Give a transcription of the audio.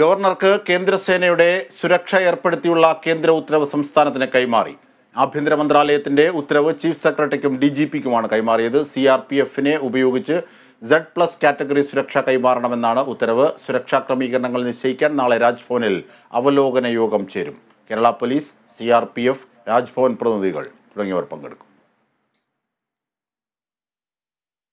ഗവർണർക്ക് കേന്ദ്രസേനയുടെ സുരക്ഷ ഏർപ്പെടുത്തിയുള്ള കേന്ദ്ര ഉത്തരവ് സംസ്ഥാനത്തിന് കൈമാറി ആഭ്യന്തര മന്ത്രാലയത്തിന്റെ ഉത്തരവ് ചീഫ് സെക്രട്ടറിക്കും ഡി ജി പിക്കുമാണ് കൈമാറിയത് സി ആർ പി എഫിനെ ഉപയോഗിച്ച് സെഡ് പ്ലസ് കാറ്റഗറി സുരക്ഷ കൈമാറണമെന്നാണ് ഉത്തരവ് സുരക്ഷാ ക്രമീകരണങ്ങൾ നിശ്ചയിക്കാൻ നാളെ രാജ്ഭവനിൽ അവലോകന യോഗം ചേരും Kerala police C R P F Raj Bhavan പ്രതിനിധികൾ തുടങ്ങിയവർ പങ്കെടുക്കും